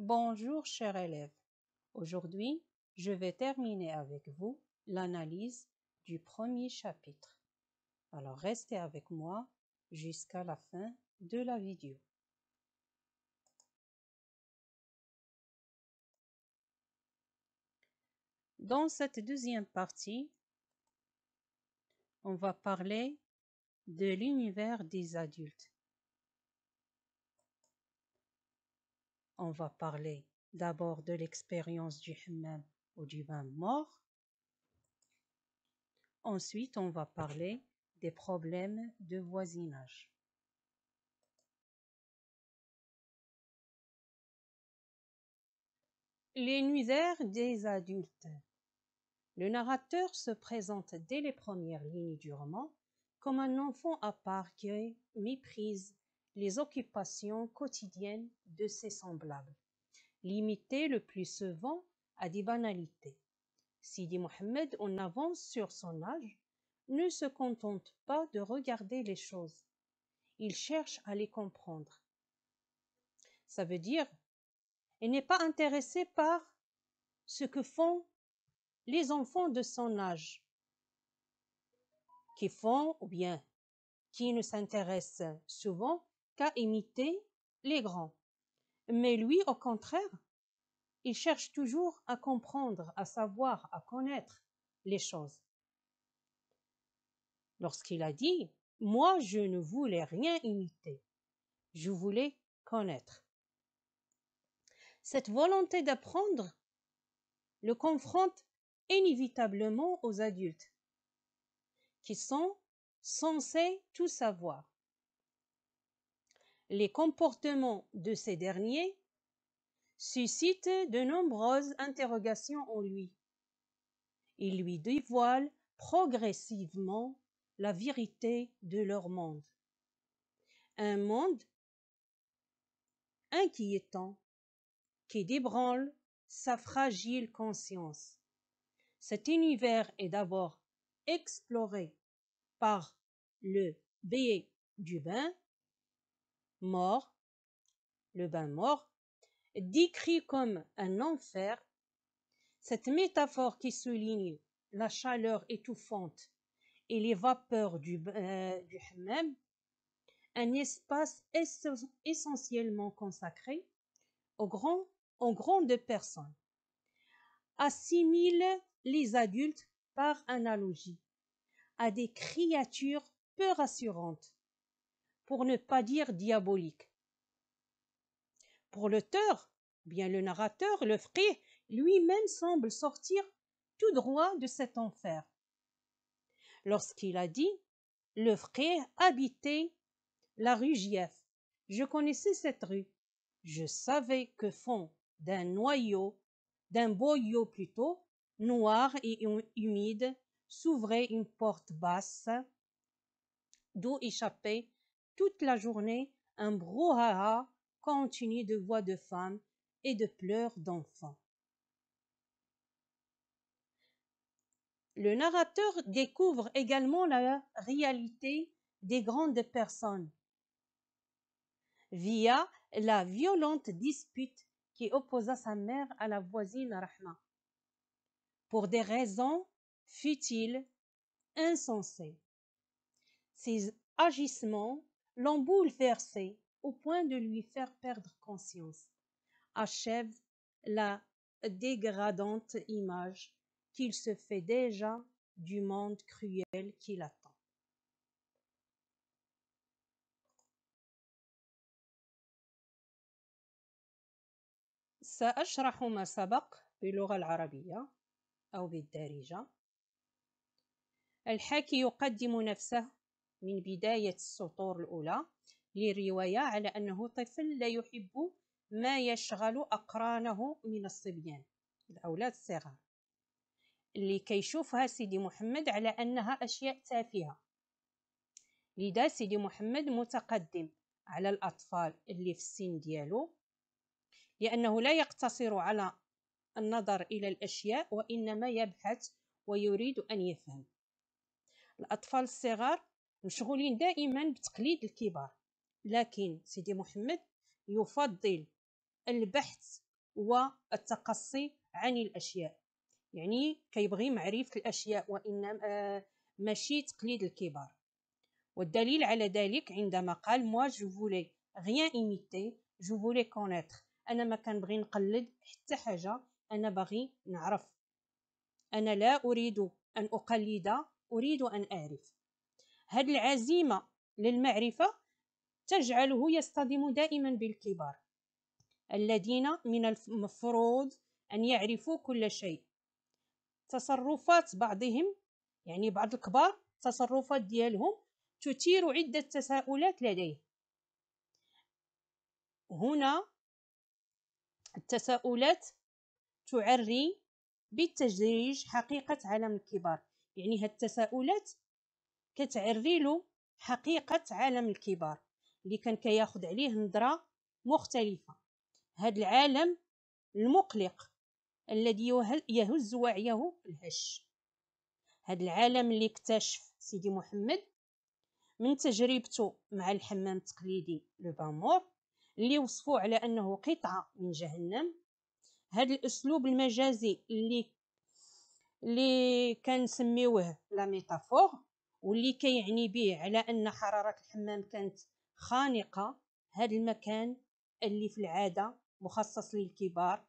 Bonjour chers élèves. Aujourd'hui, je vais terminer avec vous l'analyse du premier chapitre. Alors restez avec moi jusqu'à la fin de la vidéo. Dans cette deuxième partie, on va parler de l'univers des adultes on va parler d'abord de l'expérience du humain ou du bain mort. Ensuite, on va parler des problèmes de voisinage. Les nuisaires des adultes. Le narrateur se présente dès les premières lignes du roman comme un enfant à part qui méprise les occupations quotidiennes de ses semblables, limitées le plus souvent à des banalités. Sidi Mohamed, en avance sur son âge, ne se contente pas de regarder les choses. Il cherche à les comprendre. Ça veut dire, il n'est pas intéressé par ce que font les enfants de son âge, qui font ou bien qui ne s'intéressent souvent imiter les grands. Mais lui, au contraire, il cherche toujours à comprendre, à savoir, à connaître les choses. Lorsqu'il a dit Moi, je ne voulais rien imiter, je voulais connaître. Cette volonté d'apprendre le confronte inévitablement aux adultes qui sont censés tout savoir les comportements de ces derniers suscitent de nombreuses interrogations en lui. Ils lui dévoilent progressivement la vérité de leur monde. Un monde inquiétant qui débranle sa fragile conscience. Cet univers est d'abord exploré par le Bébé du mort, le bain mort, décrit comme un enfer, cette métaphore qui souligne la chaleur étouffante et les vapeurs du, bain du un espace essentiellement consacré aux, grands, aux grandes personnes, assimile les adultes par analogie à des créatures peu rassurantes pour ne pas dire diabolique. Pour l'auteur, bien le narrateur, le frère, lui-même semble sortir tout droit de cet enfer. Lorsqu'il a dit Le frère habitait la rue Gief, je connaissais cette rue. Je savais que fond d'un noyau, d'un boyau plutôt, noir et humide, s'ouvrait une porte basse, d'où échappait toute la journée un brouhaha continu de voix de femmes et de pleurs d'enfants. Le narrateur découvre également la réalité des grandes personnes via la violente dispute qui opposa sa mère à la voisine Rahma, pour des raisons futiles, insensées. Ces agissements L'emboule versée au point de lui faire perdre conscience, achève la dégradante image qu'il se fait déjà du monde cruel qui l'attend. سأشرح ما سبق باللغة العربية أو من بداية السطور الأولى للرواية على أنه طفل لا يحب ما يشغل أقرانه من الصبيان الأولاد الصغار اللي كيشوفها سيدي محمد على أنها أشياء تافهة لذا سيدي محمد متقدم على الأطفال اللي في السن ديالو لأنه لا يقتصر على النظر إلى الأشياء وإنما يبحث ويريد أن يفهم الأطفال الصغار مشغولين دائما بتقليد الكبار لكن سيدي محمد يفضل البحث والتقصي عن الأشياء يعني كيبغي معرفة الأشياء وإنما آه، ماشي تقليد الكبار والدليل على ذلك عندما قال موا جو فولي غيان إيميتي جو فولي كونيتر أنا ما كنبغي نقلد حتى حاجة أنا باغي نعرف أنا لا أريد أن أقلد أريد أن أعرف هذه العزيمة للمعرفة تجعله يصطدم دائما بالكبار الذين من المفروض أن يعرفوا كل شيء تصرفات بعضهم يعني بعض الكبار تصرفات ديالهم تثير عدة تساؤلات لديه هنا التساؤلات تعري بالتدريج حقيقة عالم الكبار يعني هاد التساؤلات كتعري له حقيقة عالم الكبار اللي كان كياخد عليه نظرة مختلفة هاد العالم المقلق الذي يهز وعيه الهش هاد العالم اللي اكتشف سيدي محمد من تجربته مع الحمام التقليدي لبامور اللي وصفوا على انه قطعه من جهنم هذا الاسلوب المجازي اللي اللي كنسميوه لا ميتافور واللي كيعني به على ان حراره الحمام كانت خانقه هذا المكان اللي في العاده مخصص للكبار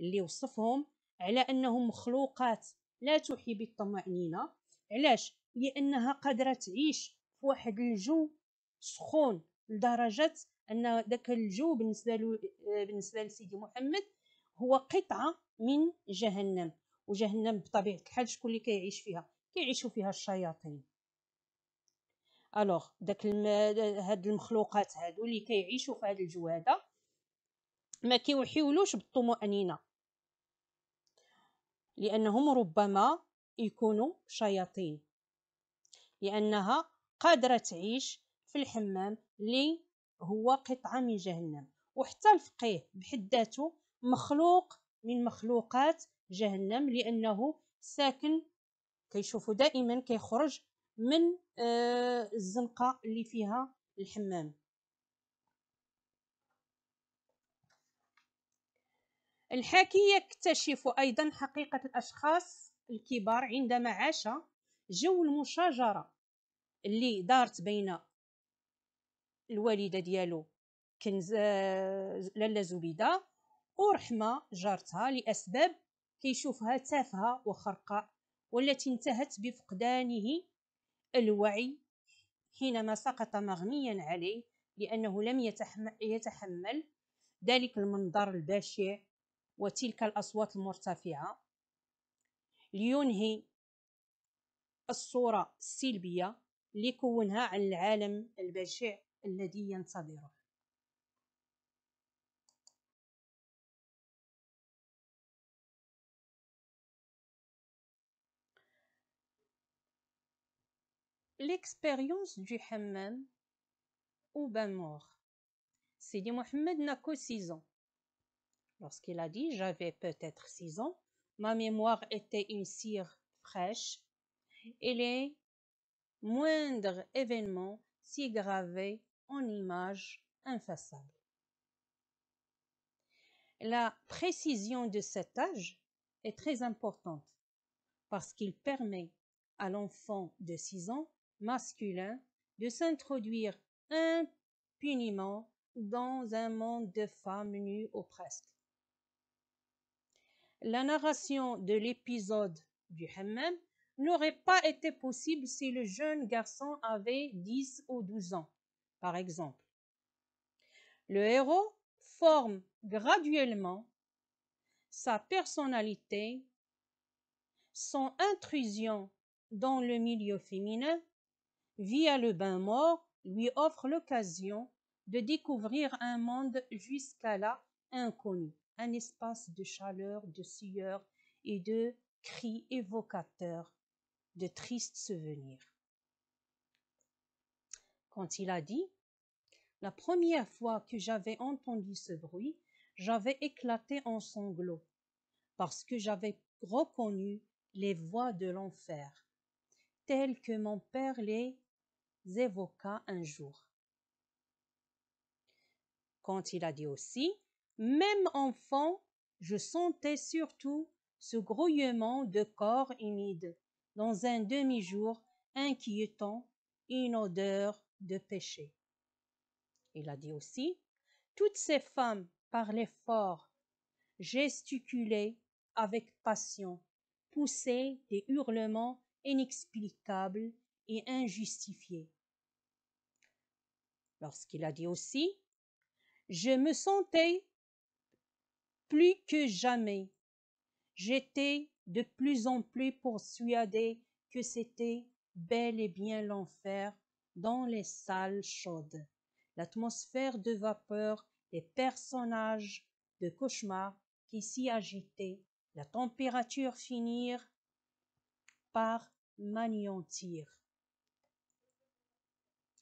اللي وصفهم على انهم مخلوقات لا تحي بالطمانينه علاش لانها قادره تعيش في واحد الجو سخون لدرجه ان ذاك الجو بالنسبه له بالنسبه لسيدي محمد هو قطعه من جهنم وجهنم بطبيعه الحال شكون اللي كيعيش فيها كيعيشوا فيها الشياطين الوغ داك هاد المخلوقات هادو اللي كيعيشوا في هاد الجو هذا ما كيوحيولوش بالطمأنينه لانهم ربما يكونوا شياطين لانها قادره تعيش في الحمام اللي هو قطعه من جهنم وحتى الفقيه بحد ذاته مخلوق من مخلوقات جهنم لانه ساكن كيشوفوا دائما كيخرج من آه، الزنقه اللي فيها الحمام الحاكي يكتشف ايضا حقيقه الاشخاص الكبار عندما عاش جو المشاجره اللي دارت بين الوالده ديالو كنز آه، لاله زبيده ورحمه جارتها لاسباب كيشوفها تافهه وخرقاء والتي انتهت بفقدانه الوعي حينما سقط مغميا عليه لأنه لم يتحمل ذلك المنظر البشع وتلك الأصوات المرتفعة لينهي الصورة السلبية ليكونها عن العالم البشع الذي ينتظره L'expérience du hammam ou bain mort. Sidi Mohamed n'a que 6 ans. Lorsqu'il a dit j'avais peut-être six ans, ma mémoire était une cire fraîche et les moindres événements s'y gravaient en images infaçables. La précision de cet âge est très importante parce qu'il permet à l'enfant de six ans masculin de s'introduire impuniment dans un monde de femmes nues ou presque. La narration de l'épisode du hammam n'aurait pas été possible si le jeune garçon avait 10 ou 12 ans, par exemple. Le héros forme graduellement sa personnalité, son intrusion dans le milieu féminin via le bain-mort, lui offre l'occasion de découvrir un monde jusqu'à-là inconnu, un espace de chaleur, de sueur et de cris évocateurs de tristes souvenirs. Quand il a dit La première fois que j'avais entendu ce bruit, j'avais éclaté en sanglots, parce que j'avais reconnu les voix de l'enfer, telles que mon père les évoqua un jour. Quand il a dit aussi, même enfant, je sentais surtout ce grouillement de corps humide, dans un demi-jour inquiétant, une odeur de péché. Il a dit aussi, toutes ces femmes parlaient fort, gesticulaient avec passion, poussaient des hurlements inexplicables et injustifiés lorsqu'il a dit aussi Je me sentais plus que jamais. J'étais de plus en plus persuadé que c'était bel et bien l'enfer dans les salles chaudes. L'atmosphère de vapeur, les personnages de cauchemar qui s'y agitaient, la température finir par m'anéantir.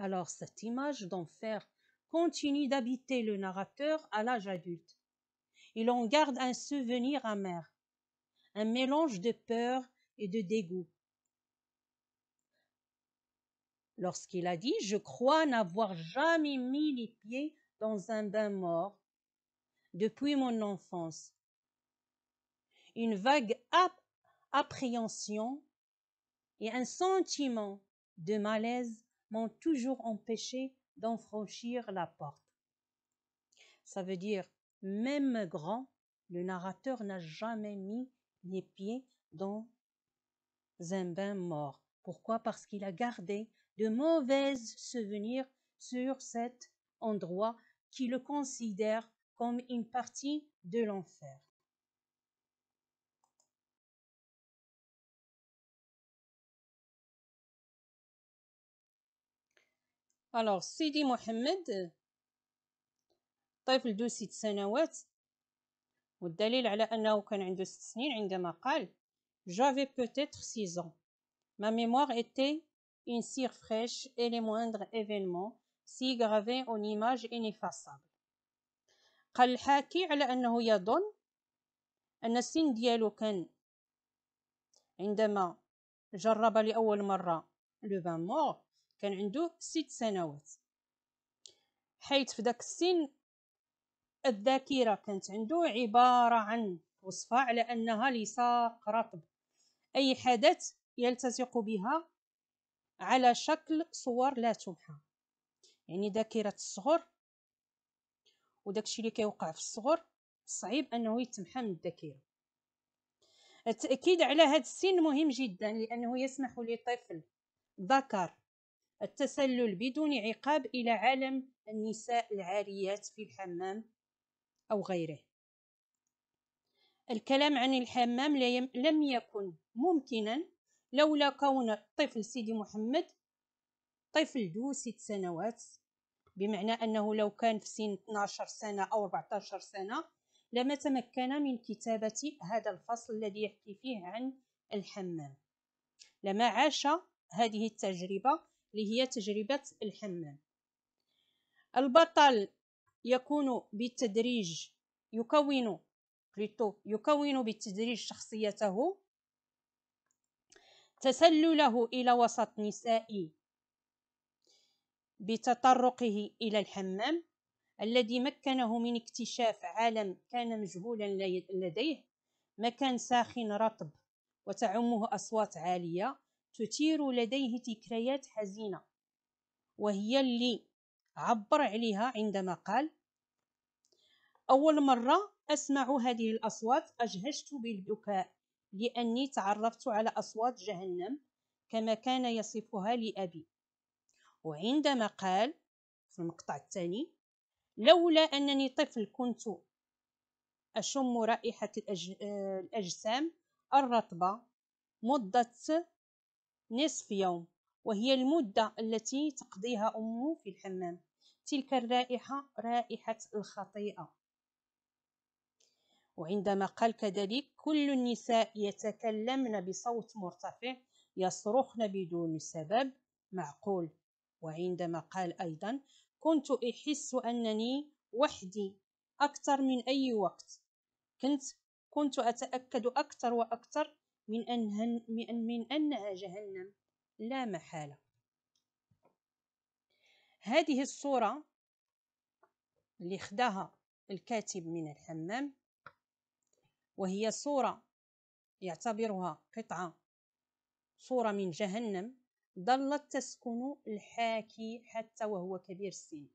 Alors cette image d'enfer continue d'habiter le narrateur à l'âge adulte. Il en garde un souvenir amer, un mélange de peur et de dégoût. Lorsqu'il a dit Je crois n'avoir jamais mis les pieds dans un bain mort depuis mon enfance, une vague appréhension et un sentiment de malaise m'ont toujours empêché d'en franchir la porte. Ça veut dire, même grand, le narrateur n'a jamais mis les pieds dans un bain mort. Pourquoi Parce qu'il a gardé de mauvais souvenirs sur cet endroit qui le considère comme une partie de l'enfer. الوغ سيدي محمد طفل ذو ست سنوات والدليل على أنه كان عنده ست سنين عندما قال جافي بوتيتر سيزون ما ميموار ايتي اون سير فريش اي لي et ايفينمون سي غرافي اون ايماج انيفاسابل قال الحاكي على أنه يظن أن السن ديالو كان عندما جرب لأول مرة لو بان مور كان عنده ست سنوات حيث في ذاك السن الذاكرة كانت عنده عبارة عن وصفه على أنها لصاق رطب أي حدث يلتصق بها على شكل صور لا تمحى يعني ذاكرة الصغر وداكشي اللي كيوقع في الصغر صعيب أنه يتمحى من الذاكرة التأكيد على هذا السن مهم جدا لأنه يسمح للطفل ذكر التسلل بدون عقاب إلى عالم النساء العاريات في الحمام أو غيره الكلام عن الحمام لم يكن ممكنا لولا كون الطفل سيدي محمد طفل ذو ست سنوات بمعنى أنه لو كان في سن 12 سنة أو 14 سنة لما تمكن من كتابة هذا الفصل الذي يحكي فيه عن الحمام لما عاش هذه التجربة اللي هي تجربة الحمام البطل يكون بالتدريج يكون بلوتو يكون بالتدريج شخصيته تسلله إلى وسط نسائي بتطرقه إلى الحمام الذي مكنه من اكتشاف عالم كان مجهولا لديه مكان ساخن رطب وتعمه أصوات عالية تثير لديه ذكريات حزينة وهي اللي عبر عليها عندما قال أول مرة أسمع هذه الأصوات أجهشت بالبكاء لأني تعرفت على أصوات جهنم كما كان يصفها لأبي وعندما قال في المقطع الثاني لولا أنني طفل كنت أشم رائحة آه، الأجسام الرطبة مدة نصف يوم وهي المدة التي تقضيها أمه في الحمام تلك الرائحة رائحة الخطيئة وعندما قال كذلك كل النساء يتكلمن بصوت مرتفع يصرخن بدون سبب معقول وعندما قال أيضا كنت أحس أنني وحدي أكثر من أي وقت كنت كنت أتأكد أكثر وأكثر من أنها من أنها جهنم لا محالة هذه الصورة اللي خداها الكاتب من الحمام وهي صورة يعتبرها قطعة صورة من جهنم ظلت تسكن الحاكي حتى وهو كبير السن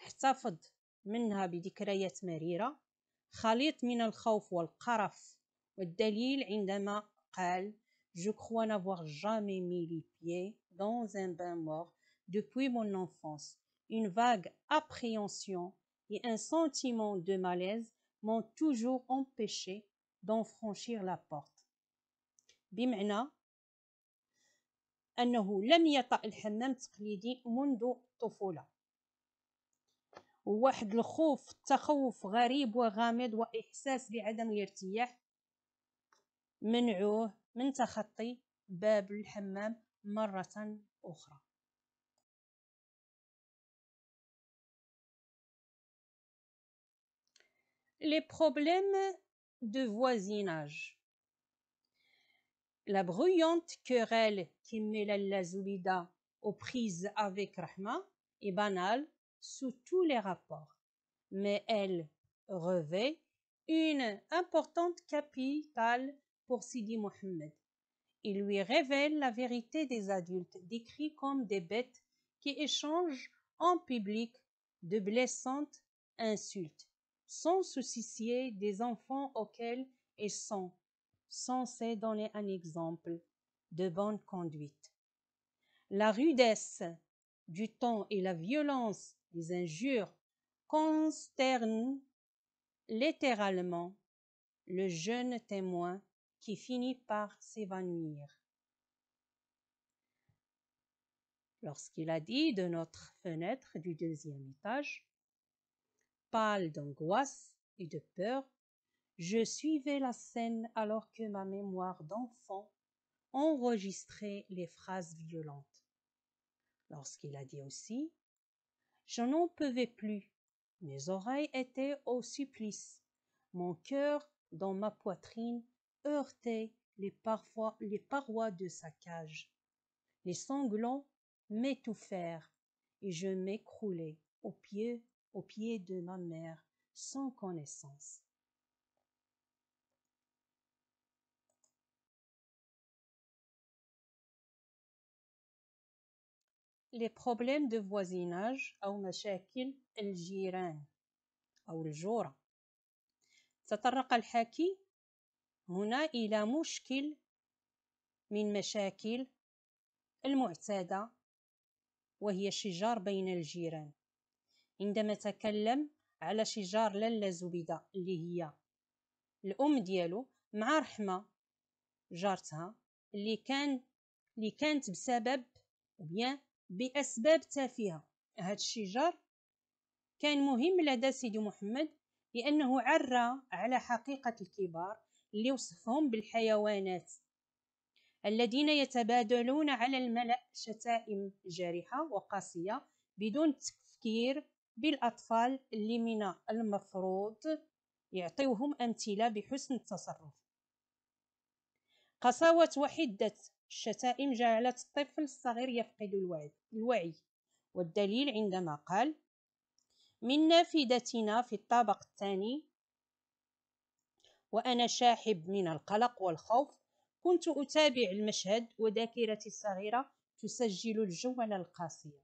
احتفظ منها بذكريات مريرة خليط من الخوف والقرف والدليل عندما je crois n'avoir jamais mis les pieds dans un bain mort depuis mon enfance une vague appréhension et un sentiment de malaise m'ont toujours empêché d'en franchir la porte بمعنى أنه لم يطأ الحمام التقليدي منذ الخوف تخوف غريب وغامض وإحساس بعدم الارتياح les problèmes de voisinage. La bruyante querelle qui la Zulida aux prises avec Rahma est banale sous tous les rapports, mais elle revêt une importante capitale pour Sidi Mohammed. Il lui révèle la vérité des adultes, décrits comme des bêtes qui échangent en public de blessantes insultes, sans soucier des enfants auxquels ils sont censés donner un exemple de bonne conduite. La rudesse du temps et la violence des injures consternent littéralement le jeune témoin qui finit par s'évanouir. Lorsqu'il a dit de notre fenêtre du deuxième étage, pâle d'angoisse et de peur, je suivais la scène alors que ma mémoire d'enfant enregistrait les phrases violentes. Lorsqu'il a dit aussi, je n'en pouvais plus, mes oreilles étaient au supplice, mon cœur dans ma poitrine Heurtaient les, parfois, les parois de sa cage. Les sanglots m'étouffèrent et je m'écroulai aux pieds, de ma mère sans connaissance. les problèmes de voisinage ou مشاكل الجيران أو الجورة هنا إلى مشكل من مشاكل المعتادة وهي شجار بين الجيران عندما تكلم على شجار للا زبيدة اللي هي الأم ديالو مع رحمة جارتها اللي كان اللي كانت بسبب بيان بأسباب تافهة هاد الشجار كان مهم لدى سيدي محمد لأنه عرى على حقيقة الكبار اللي وصفهم بالحيوانات الذين يتبادلون على الملأ شتائم جارحة وقاسية بدون تفكير بالأطفال اللي من المفروض يعطيوهم أمثلة بحسن التصرف قساوة وحدة الشتائم جعلت الطفل الصغير يفقد الوعي والدليل عندما قال من نافذتنا في الطابق الثاني وأنا شاحب من القلق والخوف كنت أتابع المشهد وذاكرتي الصغيرة تسجل الجمل القاسية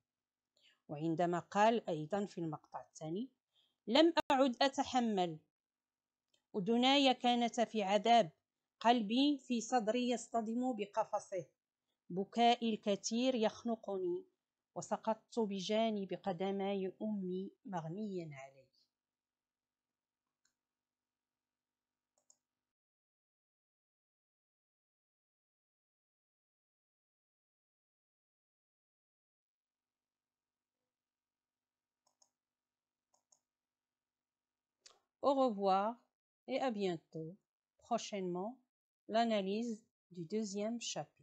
وعندما قال أيضا في المقطع الثاني لم أعد أتحمل أذناي كانت في عذاب قلبي في صدري يصطدم بقفصه بكائي الكثير يخنقني وسقطت بجانب قدمي أمي مغميا عليه Au revoir et à bientôt. Prochainement, l'analyse du deuxième chapitre.